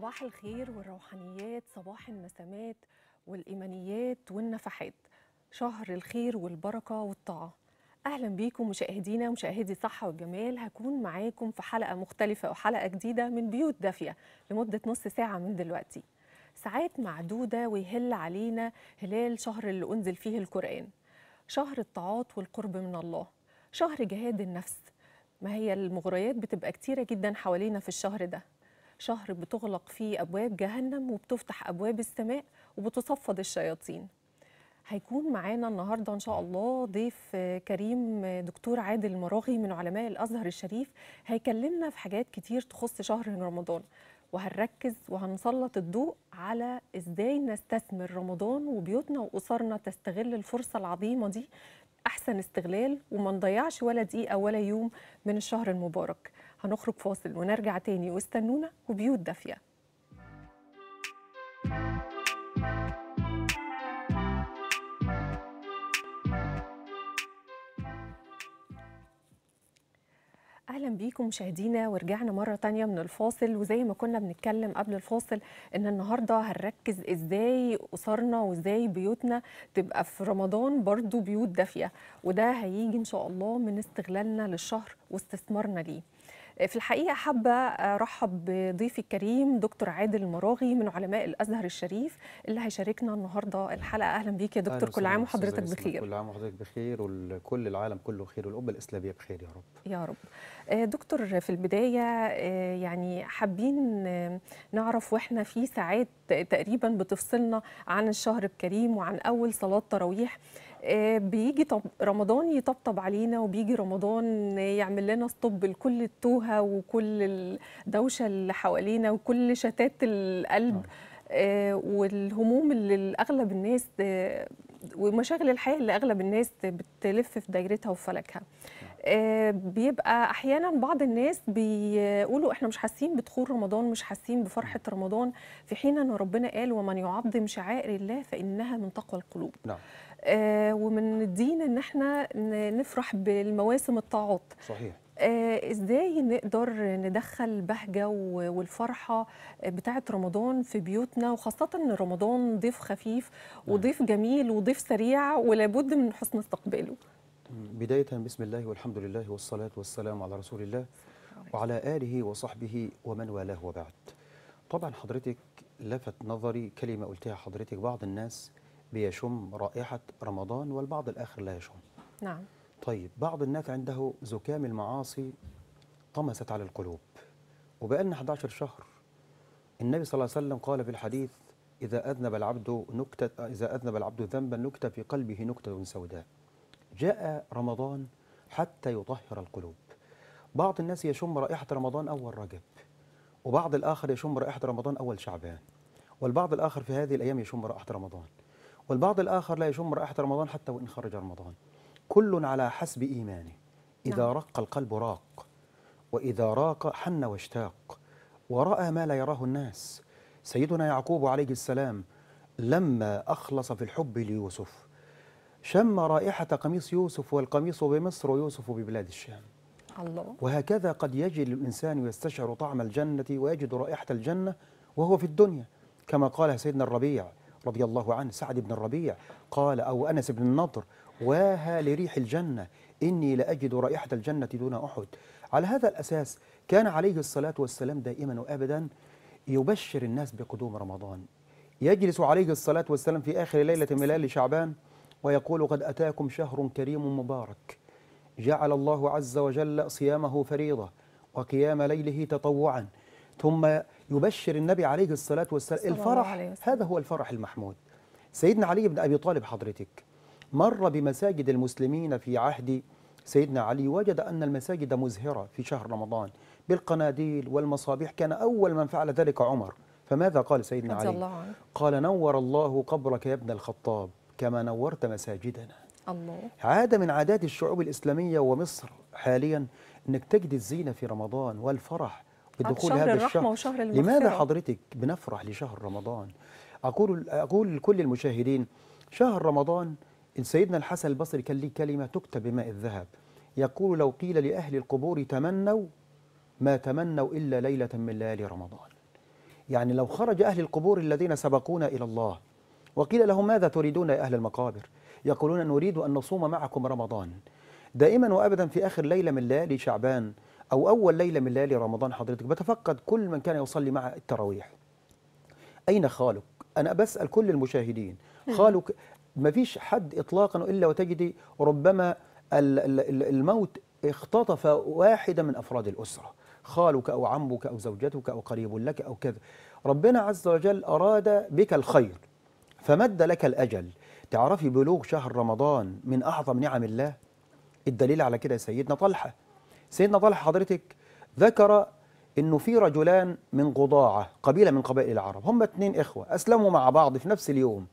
صباح الخير والروحانيات صباح النسمات والإيمانيات والنفحات شهر الخير والبركة والطاعة أهلا بيكم مشاهدينا ومشاهدي صحة والجمال هكون معاكم في حلقة مختلفة وحلقة جديدة من بيوت دافية لمدة نص ساعة من دلوقتي ساعات معدودة ويهل علينا هلال شهر اللي أنزل فيه القرآن شهر الطاعات والقرب من الله شهر جهاد النفس ما هي المغريات بتبقى كتيرة جدا حوالينا في الشهر ده شهر بتغلق فيه أبواب جهنم وبتفتح أبواب السماء وبتصفد الشياطين هيكون معانا النهارده ان شاء الله ضيف كريم دكتور عادل مراغي من علماء الازهر الشريف هيكلمنا في حاجات كتير تخص شهر رمضان وهنركز وهنسلط الضوء على ازاي نستثمر رمضان وبيوتنا واسرنا تستغل الفرصه العظيمه دي احسن استغلال وما نضيعش ولا دقيقه ولا يوم من الشهر المبارك هنخرج فاصل ونرجع تاني واستنونا وبيوت دافيه اهلا بيكم مشاهدينا ورجعنا مره تانية من الفاصل وزي ما كنا بنتكلم قبل الفاصل ان النهارده هنركز ازاي اسرنا وازاي بيوتنا تبقى في رمضان برضو بيوت دافيه وده هيجي ان شاء الله من استغلالنا للشهر واستثمارنا ليه في الحقيقه حابه ارحب بضيفي الكريم دكتور عادل المراغي من علماء الازهر الشريف اللي هيشاركنا النهارده الحلقه اهلا بيك يا دكتور كل عام وحضرتك بخير كل عام وحضرتك بخير وكل العالم كله خير والامه الاسلاميه بخير يا رب يا رب آه، دكتور في البدايه آه، يعني حابين آه، نعرف واحنا في ساعات تقريبا بتفصلنا عن الشهر الكريم وعن اول صلاه تراويح آه، بيجي طب رمضان يطبطب علينا وبيجي رمضان يعمل لنا ستوب لكل التوهه وكل الدوشه اللي حوالينا وكل شتات القلب آه. آه، والهموم اللي اغلب الناس ومشاغل الحياه اللي اغلب الناس بتلف في دايرتها وفلكها آه، بيبقى احيانا بعض الناس بيقولوا احنا مش حاسين بدخول رمضان مش حاسين بفرحه رمضان في حين ان ربنا قال ومن يعظم شعائر الله فانها من تقوى القلوب نعم. آه، ومن الدين ان احنا نفرح بالمواسم الطاعات صحيح آه، ازاي نقدر ندخل بهجه والفرحه بتاعه رمضان في بيوتنا وخاصه ان رمضان ضيف خفيف نعم. وضيف جميل وضيف سريع ولابد من حسن استقباله بداية بسم الله والحمد لله والصلاة والسلام على رسول الله وعلى آله وصحبه ومن والاه وبعد طبعا حضرتك لفت نظري كلمة قلتها حضرتك بعض الناس بيشم رائحة رمضان والبعض الآخر لا يشم نعم طيب بعض الناس عنده زكام المعاصي طمست على القلوب وبأن 11 شهر النبي صلى الله عليه وسلم قال في الحديث إذا أذنب العبد نكتة إذا أذنب العبد ذنبا نكتة في قلبه نكتة سوداء جاء رمضان حتى يطهر القلوب بعض الناس يشم رائحة رمضان أول رجب وبعض الآخر يشم رائحة رمضان أول شعبان والبعض الآخر في هذه الأيام يشم رائحة رمضان والبعض الآخر لا يشم رائحة رمضان حتى وإن خرج رمضان كل على حسب إيمانه إذا نعم. رق القلب راق وإذا راق حن واشتاق ورأى ما لا يراه الناس سيدنا يعقوب عليه السلام لما أخلص في الحب ليوسف شم رائحة قميص يوسف والقميص بمصر ويوسف ببلاد الشام الله وهكذا قد يجد الإنسان يستشعر طعم الجنة ويجد رائحة الجنة وهو في الدنيا كما قال سيدنا الربيع رضي الله عنه سعد بن الربيع قال أو أنس بن النضر واها لريح الجنة إني لأجد رائحة الجنة دون أحد على هذا الأساس كان عليه الصلاة والسلام دائما وأبدا يبشر الناس بقدوم رمضان يجلس عليه الصلاة والسلام في آخر ليلة من ليالي شعبان ويقول قد أتاكم شهر كريم مبارك جعل الله عز وجل صيامه فريضة وقيام ليله تطوعا ثم يبشر النبي عليه الصلاة والسلام الفرح هذا هو الفرح المحمود سيدنا علي بن أبي طالب حضرتك مر بمساجد المسلمين في عهد سيدنا علي وجد أن المساجد مزهرة في شهر رمضان بالقناديل والمصابيح كان أول من فعل ذلك عمر فماذا قال سيدنا علي قال نور الله قبرك يا ابن الخطاب كما نورت مساجدنا الله عادة من عادات الشعوب الإسلامية ومصر حاليا أنك تجد الزينة في رمضان والفرح بدخول هذا الشهر وشهر لماذا حضرتك بنفرح لشهر رمضان أقول, أقول لكل المشاهدين شهر رمضان سيدنا الحسن البصري كان ليه كلمة تكتب بماء الذهب يقول لو قيل لأهل القبور تمنوا ما تمنوا إلا ليلة من ليالي رمضان يعني لو خرج أهل القبور الذين سبقونا إلى الله وقيل لهم ماذا تريدون يا أهل المقابر يقولون نريد أن نصوم معكم رمضان دائما وأبدا في آخر ليلة من ليالي شعبان أو أول ليلة من ليالي رمضان حضرتك بتفقد كل من كان يصلي مع التراويح أين خالك؟ أنا بسأل كل المشاهدين خالك ما فيش حد إطلاقا إلا وتجدي ربما الموت اختطف واحدة من أفراد الأسرة خالك أو عمك أو زوجتك أو قريب لك أو كذا ربنا عز وجل أراد بك الخير فمد لك الأجل تعرفي بلوغ شهر رمضان من أعظم نعم الله الدليل على كده سيدنا طلحة سيدنا طلحة حضرتك ذكر انه في رجلان من قضاعه قبيله من قبائل العرب هم اتنين اخوه اسلموا مع بعض في نفس اليوم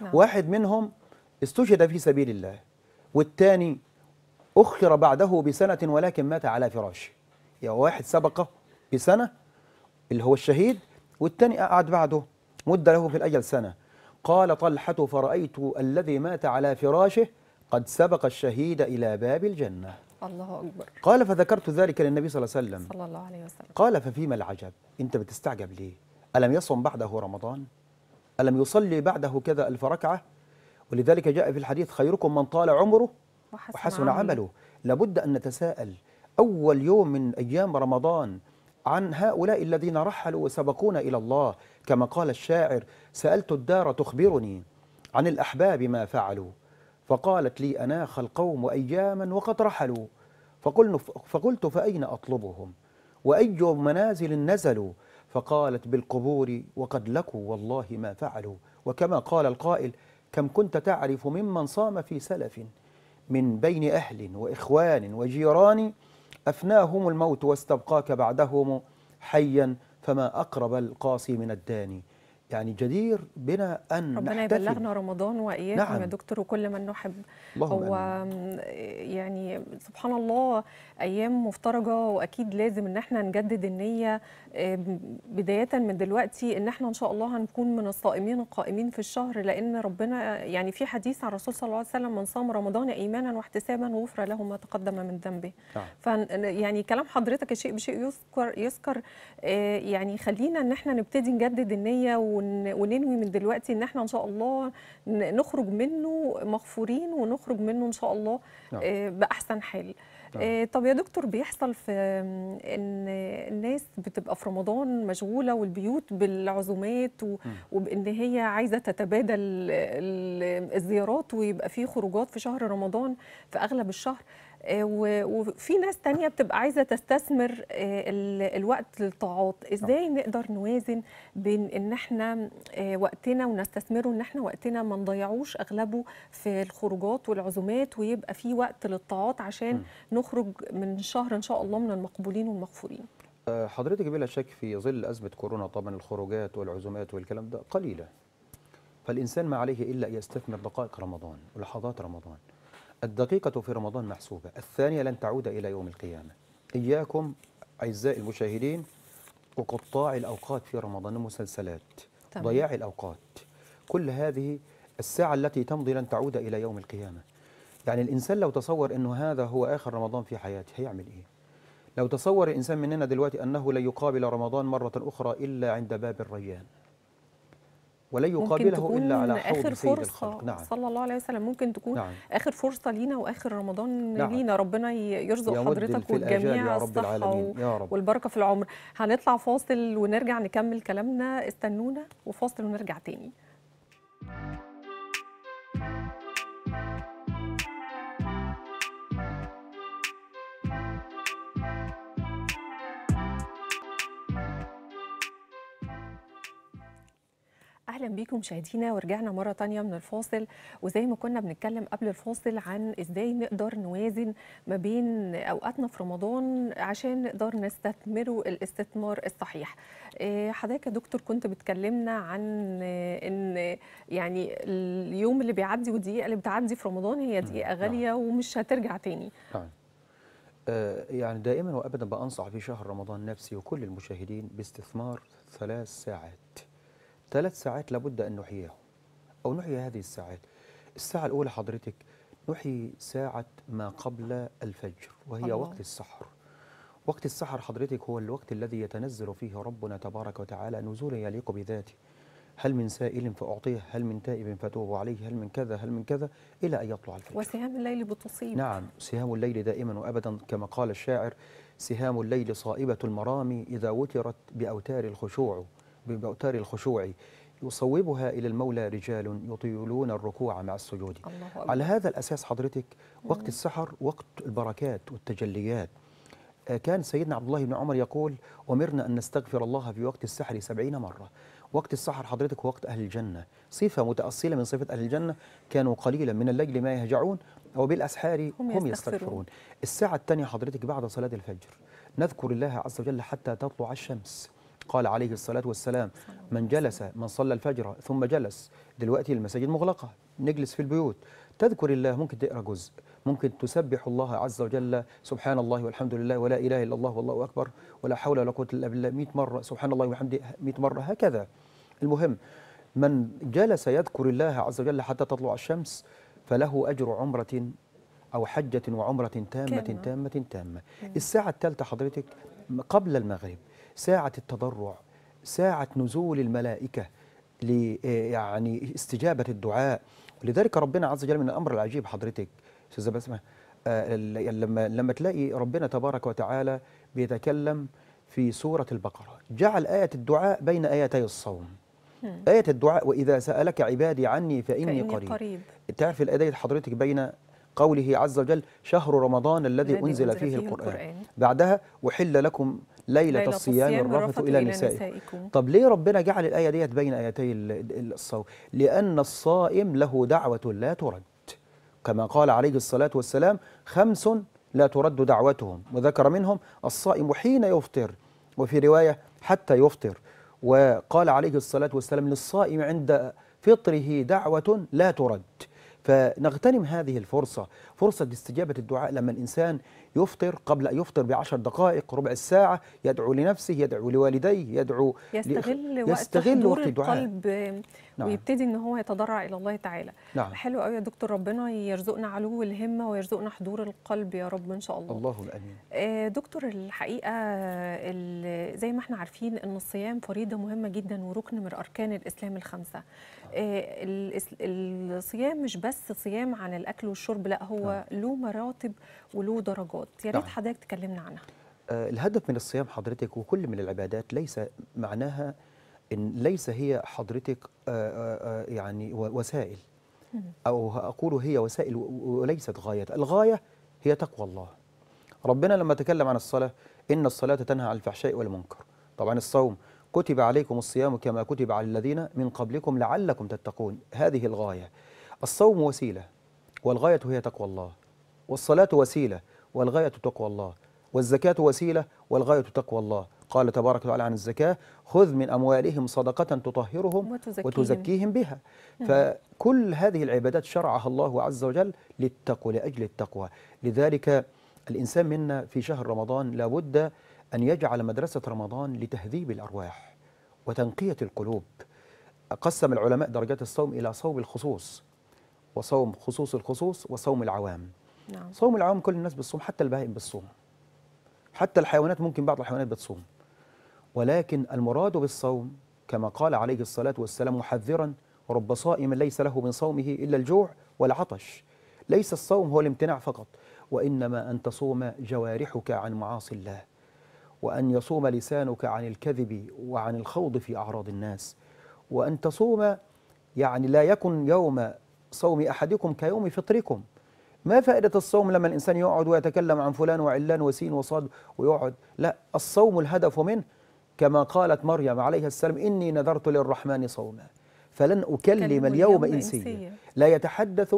نعم. واحد منهم استشهد في سبيل الله والثاني اخر بعده بسنه ولكن مات على فراشه يعني واحد سبقه بسنه اللي هو الشهيد والثاني قعد بعده مده له في الاجل سنه قال طلحة فرأيت الذي مات على فراشه قد سبق الشهيد إلى باب الجنة الله أكبر قال فذكرت ذلك للنبي صلى الله عليه وسلم صلى الله عليه وسلم قال ففيما العجب أنت بتستعجب ليه ألم يصم بعده رمضان ألم يصلي بعده كذا ألف ركعة ولذلك جاء في الحديث خيركم من طال عمره وحسن, وحسن عمله. عمله لابد أن نتساءل أول يوم من أيام رمضان عن هؤلاء الذين رحلوا وسبقونا إلى الله كما قال الشاعر سألت الدار تخبرني عن الأحباب ما فعلوا فقالت لي أناخ القوم أياما وقد رحلوا فقلت فأين أطلبهم وأي منازل نزلوا فقالت بالقبور وقد لكوا والله ما فعلوا وكما قال القائل كم كنت تعرف ممن صام في سلف من بين أهل وإخوان وجيران أفناهم الموت واستبقاك بعدهم حيا فما أقرب القاصي من الداني يعني جدير بنا ان ربنا نحتفل. يبلغنا رمضان واياكم نعم. يا دكتور وكل من نحب هو أمين. يعني سبحان الله ايام مفترجه واكيد لازم ان احنا نجدد النيه بدايه من دلوقتي ان احنا ان شاء الله هنكون من الصائمين القائمين في الشهر لان ربنا يعني في حديث عن الرسول صلى الله عليه وسلم من صام رمضان ايمانا واحتسابا غفر له ما تقدم من ذنبه نعم. ف يعني كلام حضرتك شيء بشيء يذكر يذكر آه، يعني خلينا ان احنا نبتدي نجدد النيه و وننوي من دلوقتي ان احنا ان شاء الله نخرج منه مغفورين ونخرج منه ان شاء الله نعم. آه، باحسن حال نعم. آه، طب يا دكتور بيحصل في ان الناس بتبقى في رمضان مشغوله والبيوت بالعزومات وبان هي عايزه تتبادل الزيارات ويبقى في خروجات في شهر رمضان في اغلب الشهر آه، وفي ناس تانية بتبقى عايزة تستثمر آه، الوقت للطاعات ازاي نعم. نقدر نوازن بين ان احنا آه، وقتنا ونستثمره ان احنا وقتنا ما نضيعوش اغلبه في الخروجات والعزومات ويبقى في وقت للطاعات عشان م. نخرج من شهر ان شاء الله من المقبولين والمغفورين حضرتك بلا شك في ظل أزمة كورونا طبعا الخروجات والعزومات والكلام ده قليلة فالإنسان ما عليه إلا يستثمر دقائق رمضان ولحظات رمضان الدقيقة في رمضان محسوبة الثانية لن تعود إلى يوم القيامة إياكم أعزائي المشاهدين وقطاع الأوقات في رمضان المسلسلات ضياع الأوقات كل هذه الساعة التي تمضي لن تعود إلى يوم القيامة يعني الإنسان لو تصور أنه هذا هو آخر رمضان في حياته هيعمل إيه؟ لو تصور الإنسان مننا دلوقتي أنه لن يقابل رمضان مرة أخرى إلا عند باب الريان ولن يقابله الا على حوض آخر سيد فرصة الخلق نعم. صلى الله عليه وسلم ممكن تكون نعم. اخر فرصه لينا واخر رمضان نعم. لينا ربنا يرزق حضرتك والجميع الصحه والبركه في العمر هنطلع فاصل ونرجع نكمل كلامنا استنونا وفاصل ونرجع تاني اهلا بيكم مشاهدينا ورجعنا مره تانية من الفاصل وزي ما كنا بنتكلم قبل الفاصل عن ازاي نقدر نوازن ما بين اوقاتنا في رمضان عشان نقدر نستثمره الاستثمار الصحيح آه، حضرتك يا دكتور كنت بتكلمنا عن ان يعني اليوم اللي بيعدي والدقيقه اللي بتعدي في رمضان هي دقيقه غاليه نعم. ومش هترجع تاني نعم. آه، يعني دائما وابدا بانصح في شهر رمضان نفسي وكل المشاهدين باستثمار ثلاث ساعات ثلاث ساعات لابد أن نحييهم أو نحيي هذه الساعات الساعة الأولى حضرتك نحيي ساعة ما قبل الفجر وهي الله. وقت السحر وقت السحر حضرتك هو الوقت الذي يتنزل فيه ربنا تبارك وتعالى نزولا يليق بذاته هل من سائل فأعطيه هل من تائب فتوب عليه هل من كذا هل من كذا إلى أن يطلع الفجر وسهام الليل بتصيب نعم سهام الليل دائما وأبدا كما قال الشاعر سهام الليل صائبة المرامي إذا وترت بأوتار الخشوع بأوتار الخشوع يصوبها إلى المولى رجال يطيلون الركوع مع السجود الله على هذا الأساس حضرتك وقت السحر وقت البركات والتجليات آه، كان سيدنا عبد الله بن عمر يقول أمرنا أن نستغفر الله في وقت السحر سبعين مرة وقت السحر حضرتك وقت أهل الجنة صفة متأصلة من صفة أهل الجنة كانوا قليلا من الليل ما يهجعون وبالأسحار هم, هم يستغفرون الساعة الثانية حضرتك بعد صلاة الفجر نذكر الله عز وجل حتى تطلع الشمس قال عليه الصلاة والسلام من جلس من صلى الفجر ثم جلس دلوقتي المساجد مغلقة نجلس في البيوت تذكر الله ممكن تقرأ جزء ممكن تسبح الله عز وجل سبحان الله والحمد لله ولا إله إلا الله والله أكبر ولا حول ولا قوة إلا بالله 100 مرة سبحان الله لله 100 مرة هكذا المهم من جلس يذكر الله عز وجل حتى تطلع الشمس فله أجر عمرة أو حجة وعمرة تامة تامة تامة الساعة الثالثة حضرتك قبل المغرب ساعة التضرع ساعة نزول الملائكة آه، يعني استجابة الدعاء لذلك ربنا عز وجل من الأمر العجيب حضرتك أستاذة بسمة آه، يعني لما لما تلاقي ربنا تبارك وتعالى بيتكلم في سورة البقرة جعل آية الدعاء بين آيتي الصوم آية الدعاء وإذا سألك عبادي عني فإني, فإني قريب, قريب. تعرف الآية حضرتك بين قوله عز وجل شهر رمضان الذي, الذي أنزل, أنزل فيه, فيه القرآن. القرآن بعدها وحل لكم ليلة, ليلة الصيام الرفث إلى نسائكم طب ليه ربنا جعل الآية ديت بين آيتي الصوم لأن الصائم له دعوة لا ترد كما قال عليه الصلاة والسلام خمس لا ترد دعوتهم وذكر منهم الصائم حين يفطر وفي رواية حتى يفطر وقال عليه الصلاة والسلام للصائم عند فطره دعوة لا ترد فنغتنم هذه الفرصة فرصة استجابة الدعاء لما الإنسان يفطر قبل أن يفطر بعشر دقائق ربع الساعة يدعو لنفسه يدعو لوالديه يدعو يستغل لأخ... وقت يستغل وقت الدعاء القلب نعم. ويبتدي ان هو يتضرع الى الله تعالى نعم. حلو قوي يا دكتور ربنا يرزقنا علو الهمه ويرزقنا حضور القلب يا رب ان شاء الله الله الامين آه، دكتور الحقيقه زي ما احنا عارفين ان الصيام فريضه مهمه جدا وركن من اركان الاسلام الخمسه آه، الصيام مش بس صيام عن الاكل والشرب لا هو هو نعم. له مراتب وله درجات يا ريت نعم. حضرتك تكلمنا عنها آه، الهدف من الصيام حضرتك وكل من العبادات ليس معناها ان ليس هي حضرتك آه، آه، يعني وسائل او اقول هي وسائل وليست غايه الغايه هي تقوى الله ربنا لما تكلم عن الصلاه ان الصلاه تنهى عن الفحشاء والمنكر طبعا الصوم كتب عليكم الصيام كما كتب على الذين من قبلكم لعلكم تتقون هذه الغايه الصوم وسيله والغاية هي تقوى الله والصلاة وسيلة والغاية تقوى الله والزكاة وسيلة والغاية تقوى الله قال تبارك وتعالى عن الزكاة خذ من أموالهم صدقة تطهرهم وتزكيهم, وتزكيهم بها نعم. فكل هذه العبادات شرعها الله عز وجل للتقوى لأجل التقوى لذلك الإنسان منا في شهر رمضان لابد أن يجعل مدرسة رمضان لتهذيب الأرواح وتنقية القلوب قسم العلماء درجات الصوم إلى صوم الخصوص وصوم خصوص الخصوص وصوم العوام نعم. صوم العوام كل الناس بتصوم حتى البهائم بتصوم حتى الحيوانات ممكن بعض الحيوانات بتصوم ولكن المراد بالصوم كما قال عليه الصلاة والسلام محذرا رب صائم ليس له من صومه إلا الجوع والعطش ليس الصوم هو الامتناع فقط وإنما أن تصوم جوارحك عن معاصي الله وأن يصوم لسانك عن الكذب وعن الخوض في أعراض الناس وأن تصوم يعني لا يكن يوم صوم أحدكم كيوم فطركم ما فائدة الصوم لما الإنسان يقعد ويتكلم عن فلان وعلان وسين وصاد ويقعد لا الصوم الهدف منه كما قالت مريم عليها السلام إني نذرت للرحمن صوما فلن أكلم اليوم إنسيا لا يتحدث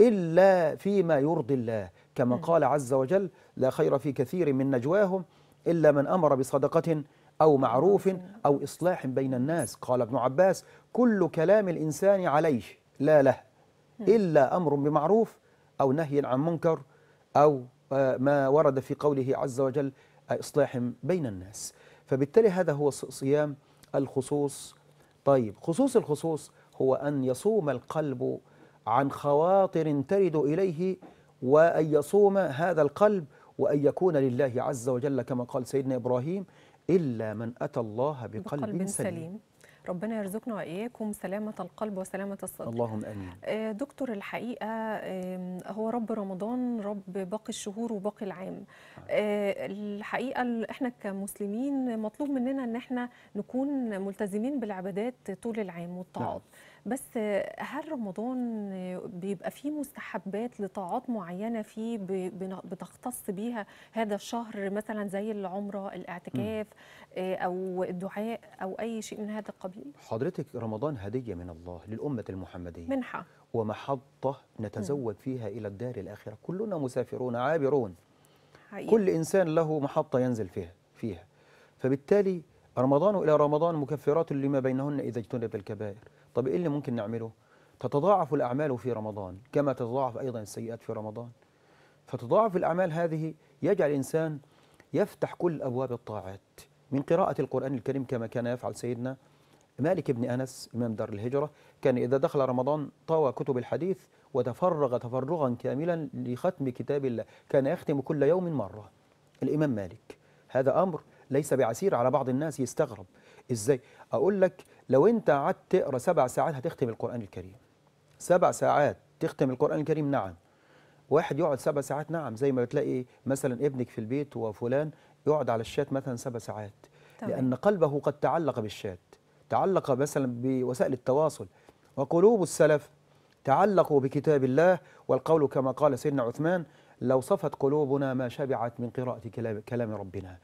إلا فيما يرضي الله كما قال عز وجل لا خير في كثير من نجواهم إلا من أمر بصدقة أو معروف أو إصلاح بين الناس قال ابن عباس كل كلام الإنسان عليه لا له إلا أمر بمعروف أو نهي عن منكر أو آه، ما ورد في قوله عز وجل آه، إصلاح بين الناس فبالتالي هذا هو صيام الخصوص طيب خصوص الخصوص هو أن يصوم القلب عن خواطر ترد إليه وأن يصوم هذا القلب وأن يكون لله عز وجل كما قال سيدنا إبراهيم إلا من أتى الله بقلب, بقلب سليم, سليم. ربنا يرزقنا واياكم سلامه القلب وسلامه الصدر اللهم امين آه، دكتور الحقيقه هو رب رمضان رب باقي الشهور وباقي العام آه، الحقيقه احنا كمسلمين مطلوب مننا ان احنا نكون ملتزمين بالعبادات طول العام والطاعات نعم. بس هل رمضان بيبقى فيه مستحبات لطاعات معينه فيه بتختص بيها هذا الشهر مثلا زي العمره الاعتكاف آه، او الدعاء او اي شيء من هذا القبيل حضرتك رمضان هديه من الله للامه المحمديه منحه ومحطه نتزود فيها الى الدار الاخره كلنا مسافرون عابرون حقيقة. كل انسان له محطه ينزل فيها فيها فبالتالي رمضان الى رمضان مكفرات لما بينهن اذا اجتنب الكبائر طب إيه اللي ممكن نعمله؟ تتضاعف الأعمال في رمضان كما تتضاعف أيضا السيئات في رمضان فتضاعف الأعمال هذه يجعل الإنسان يفتح كل أبواب الطاعات من قراءة القرآن الكريم كما كان يفعل سيدنا مالك بن أنس إمام دار الهجرة كان إذا دخل رمضان طوى كتب الحديث وتفرغ تفرغا كاملا لختم كتاب الله كان يختم كل يوم مرة الإمام مالك هذا أمر ليس بعسير على بعض الناس يستغرب إزاي أقول لك لو انت قعدت تقرا سبع ساعات هتختم القران الكريم سبع ساعات تختم القران الكريم نعم واحد يقعد سبع ساعات نعم زي ما بتلاقي مثلا ابنك في البيت وفلان يقعد على الشات مثلا سبع ساعات طبعا. لان قلبه قد تعلق بالشات تعلق مثلا بوسائل التواصل وقلوب السلف تعلقوا بكتاب الله والقول كما قال سيدنا عثمان لو صفت قلوبنا ما شبعت من قراءة كلام ربنا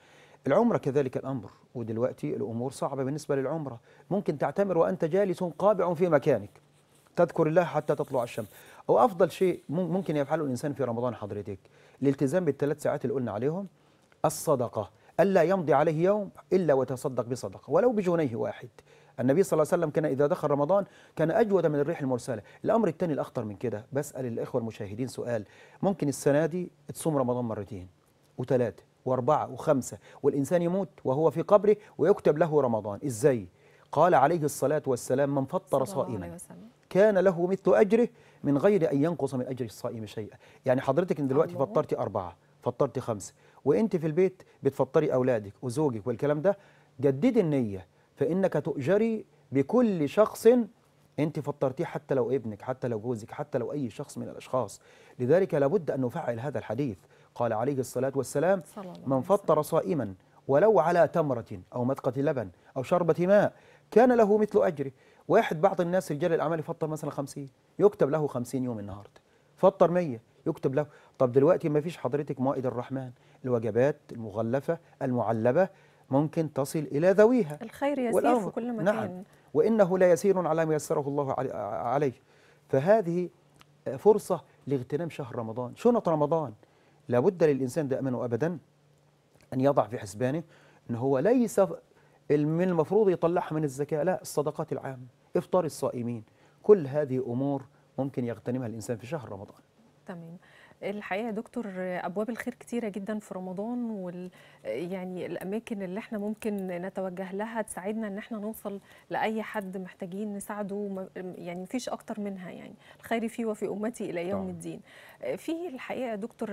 العمرة كذلك الأمر ودلوقتي الأمور صعبة بالنسبة للعمرة ممكن تعتمر وأنت جالس قابع في مكانك تذكر الله حتى تطلع الشمس أو أفضل شيء ممكن يفعله الإنسان في رمضان حضرتك الالتزام بالثلاث ساعات اللي قلنا عليهم الصدقة ألا يمضي عليه يوم إلا وتصدق بصدقة ولو بجنيه واحد النبي صلى الله عليه وسلم كان إذا دخل رمضان كان أجود من الريح المرسلة الأمر الثاني الأخطر من كده بسأل الإخوة المشاهدين سؤال ممكن السنة دي تصوم رمضان مرتين وثلاثة وأربعة وخمسة والإنسان يموت وهو في قبره ويكتب له رمضان إزاي؟ قال عليه الصلاة والسلام من فطر صائما كان له مثل أجره من غير أن ينقص من أجر الصائم شيئا يعني حضرتك إن دلوقتي فطرتي أربعة فطرتي خمسة وانت في البيت بتفطري أولادك وزوجك والكلام ده جددي النية فإنك تؤجري بكل شخص انت فطرتيه حتى لو ابنك حتى لو جوزك حتى لو اي شخص من الاشخاص لذلك لابد ان نفعل هذا الحديث قال عليه الصلاة والسلام من فطر صائما ولو على تمرة أو مدقة لبن أو شربة ماء كان له مثل أجره واحد بعض الناس رجال الأعمال يفطر مثلا 50 يكتب له 50 يوم النهاردة فطر 100 يكتب له طب دلوقتي ما فيش حضرتك موائد الرحمن الوجبات المغلفة المعلبة ممكن تصل إلى ذويها الخير يسير والأمر. في كل مكان نعم وإنه لا يسير على ما يسره الله عليه فهذه فرصة لاغتنام شهر رمضان شنط رمضان لابد للإنسان دائما وأبدا أن يضع في حسبانه أنه هو ليس من المفروض يطلعها من الزكاة لا الصدقات العامة إفطار الصائمين كل هذه أمور ممكن يغتنمها الإنسان في شهر رمضان تمام الحقيقه يا دكتور ابواب الخير كتيره جدا في رمضان وال يعني الاماكن اللي احنا ممكن نتوجه لها تساعدنا ان احنا نوصل لاي حد محتاجين نساعده يعني مفيش اكتر منها يعني الخير في وفي امتي الى يوم طبعا. الدين في الحقيقه يا دكتور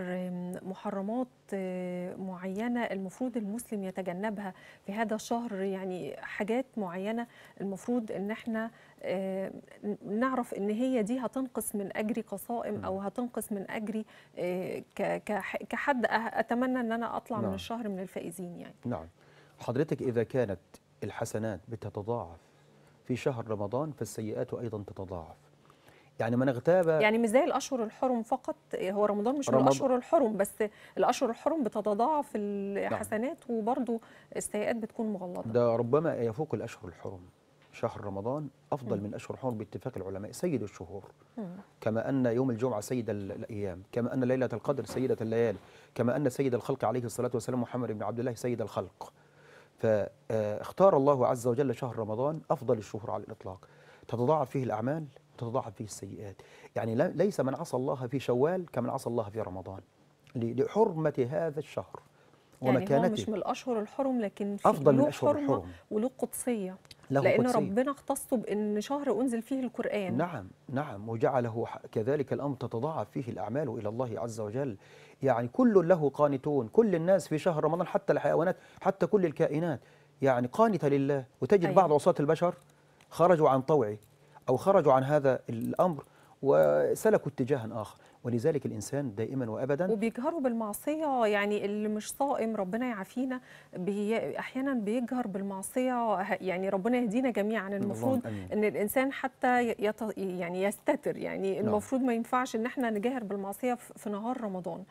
محرمات معينه المفروض المسلم يتجنبها في هذا الشهر يعني حاجات معينه المفروض ان احنا آه، نعرف ان هي دي هتنقص من اجري قصائم او هتنقص من اجري إيه، كحد أه، اتمنى ان انا اطلع نعم. من الشهر من الفائزين يعني نعم حضرتك اذا كانت الحسنات بتتضاعف في شهر رمضان فالسيئات ايضا تتضاعف يعني من اغتاب يعني مش زي الاشهر الحرم فقط إيه، هو رمضان مش رمض... من الاشهر الحرم بس الاشهر الحرم بتتضاعف نعم. الحسنات نعم. وبرضه السيئات بتكون مغلظه ده ربما يفوق الاشهر الحرم شهر رمضان أفضل مم. من أشهر حرم باتفاق العلماء سيد الشهور مم. كما أن يوم الجمعة سيد الأيام كما أن ليلة القدر سيدة الليالي كما أن سيد الخلق عليه الصلاة والسلام محمد بن عبد الله سيد الخلق فاختار آه، الله عز وجل شهر رمضان أفضل الشهور على الإطلاق تتضاعف فيه الأعمال وتتضاعف فيه السيئات يعني ليس من عصى الله في شوال كمن عصى الله في رمضان لحرمة هذا الشهر ومكانته يعني هو مش من الاشهر الحرم لكن في افضل من الاشهر الحرم وله قدسيه له لان قدسية. ربنا اختصه بان شهر انزل فيه القران نعم نعم وجعله كذلك الامر تتضاعف فيه الاعمال الى الله عز وجل يعني كل له قانتون كل الناس في شهر رمضان حتى الحيوانات حتى كل الكائنات يعني قانته لله وتجد أيه. بعض عصاة البشر خرجوا عن طوعه او خرجوا عن هذا الامر وسلكوا اتجاها آخر ولذلك الانسان دائما وابدا وبيجهروا بالمعصيه يعني اللي مش صائم ربنا يعافينا بي احيانا بيجهر بالمعصيه يعني ربنا يهدينا جميعا المفروض ان الانسان حتى يت يعني يستتر يعني نعم. المفروض ما ينفعش ان احنا نجاهر بالمعصيه في نهار رمضان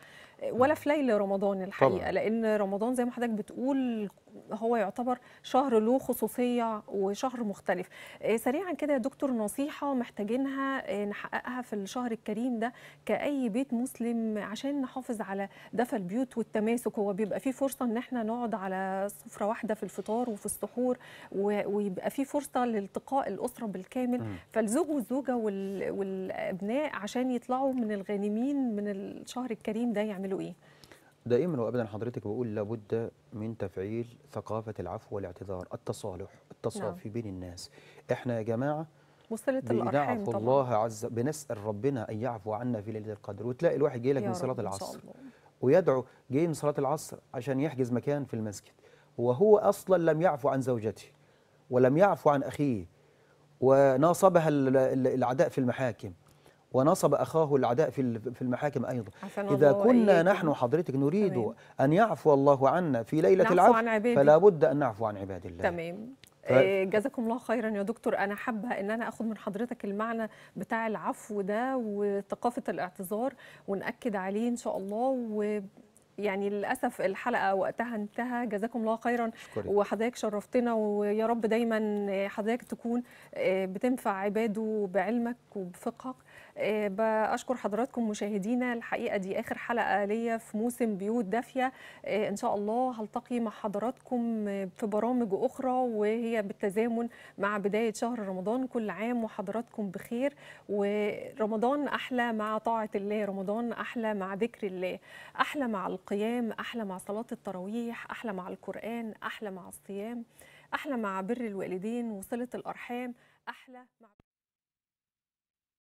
ولا نعم. في ليل رمضان الحقيقه طبعا. لان رمضان زي ما حضرتك بتقول هو يعتبر شهر له خصوصيه وشهر مختلف آه، سريعا كده يا دكتور نصيحه محتاجينها آه، نحققها في الشهر الكريم ده كاي بيت مسلم عشان نحافظ على دفى البيوت والتماسك هو بيبقى فيه فرصه ان احنا نقعد على سفره واحده في الفطار وفي السحور ويبقى فيه فرصه لالتقاء الاسره بالكامل فالزوج والزوجه والابناء عشان يطلعوا من الغانمين من الشهر الكريم ده يعملوا ايه دائما وابدا حضرتك بقول لابد من تفعيل ثقافه العفو والاعتذار التصالح التصافي نعم. بين الناس احنا يا جماعه وصلت الأرحام الله عز بنسأل ربنا أن يعفو عنا في ليلة القدر وتلاقي الواحد جاي لك من صلاة العصر ويدعو جاي من صلاة العصر عشان يحجز مكان في المسجد وهو أصلا لم يعفو عن زوجته ولم يعفو عن أخيه وناصبها العداء في المحاكم ونصب أخاه العداء في في المحاكم أيضا إذا كنا نحن حضرتك نريد تمام. أن يعفو الله عنا في ليلة العفو فلا بد أن نعفو عن عباد الله تمام ف... آه، جزاكم الله خيرا يا دكتور انا حابه ان انا أخذ من حضرتك المعنى بتاع العفو ده وثقافه الاعتذار وناكد عليه ان شاء الله و يعني للاسف الحلقه وقتها انتهى جزاكم الله خيرا وحضرتك شرفتنا ويا رب دايما حضرتك تكون آه، بتنفع عباده بعلمك وبفقهك آه، بشكر حضراتكم مشاهدينا الحقيقه دي اخر حلقه ليا في موسم بيوت دافيه آه، ان شاء الله هلتقي مع حضراتكم آه، في برامج اخرى وهي بالتزامن مع بدايه شهر رمضان كل عام وحضراتكم بخير ورمضان احلى مع طاعه الله رمضان احلى مع ذكر الله احلى مع القيام احلى مع صلاه التراويح احلى مع القران احلى مع الصيام احلى مع بر الوالدين وصله الارحام احلى مع